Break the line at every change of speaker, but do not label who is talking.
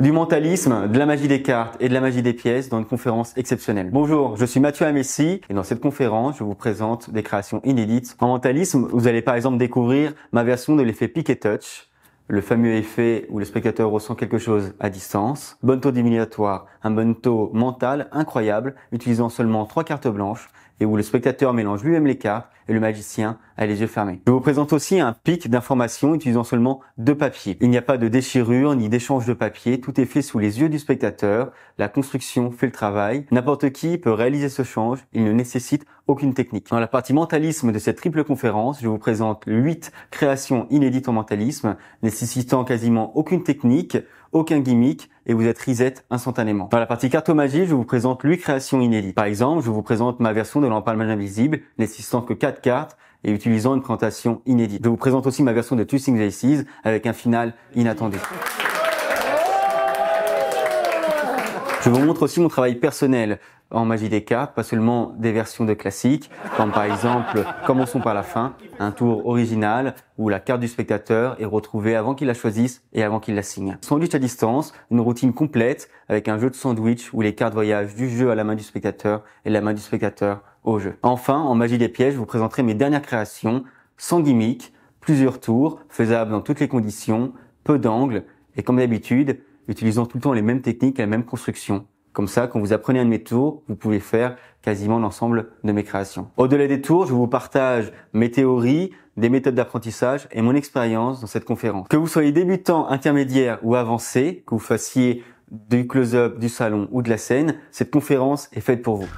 du mentalisme, de la magie des cartes et de la magie des pièces dans une conférence exceptionnelle. Bonjour, je suis Mathieu Amessi et dans cette conférence, je vous présente des créations inédites. En mentalisme, vous allez par exemple découvrir ma version de l'effet pick et touch, le fameux effet où le spectateur ressent quelque chose à distance, bonne taux diminuatoire, un bon mental incroyable, utilisant seulement trois cartes blanches et où le spectateur mélange lui-même les cartes et le magicien a les yeux fermés. Je vous présente aussi un pic d'informations utilisant seulement deux papiers. Il n'y a pas de déchirure ni d'échange de papier, tout est fait sous les yeux du spectateur, la construction fait le travail, n'importe qui peut réaliser ce change, il ne nécessite aucune technique. Dans la partie mentalisme de cette triple conférence, je vous présente 8 créations inédites en mentalisme, nécessitant quasiment aucune technique, aucun gimmick, et vous êtes reset instantanément. Dans la partie cartomagie, je vous présente 8 créations inédites. Par exemple, je vous présente ma version de l'empalmage invisible, n'existant que 4 cartes et utilisant une présentation inédite. Je vous présente aussi ma version de Two Things Seize, avec un final inattendu. Je vous montre aussi mon travail personnel en magie des cartes, pas seulement des versions de classiques, comme par exemple Commençons par la fin, un tour original où la carte du spectateur est retrouvée avant qu'il la choisisse et avant qu'il la signe. Sandwich à distance, une routine complète avec un jeu de sandwich où les cartes voyagent du jeu à la main du spectateur et la main du spectateur au jeu. Enfin, en magie des pièges, je vous présenterai mes dernières créations, sans gimmick, plusieurs tours, faisables dans toutes les conditions, peu d'angles et comme d'habitude, utilisant tout le temps les mêmes techniques et la même construction comme ça, quand vous apprenez un de mes tours, vous pouvez faire quasiment l'ensemble de mes créations. Au-delà des tours, je vous partage mes théories, des méthodes d'apprentissage et mon expérience dans cette conférence. Que vous soyez débutant, intermédiaire ou avancé, que vous fassiez du close-up, du salon ou de la scène, cette conférence est faite pour vous.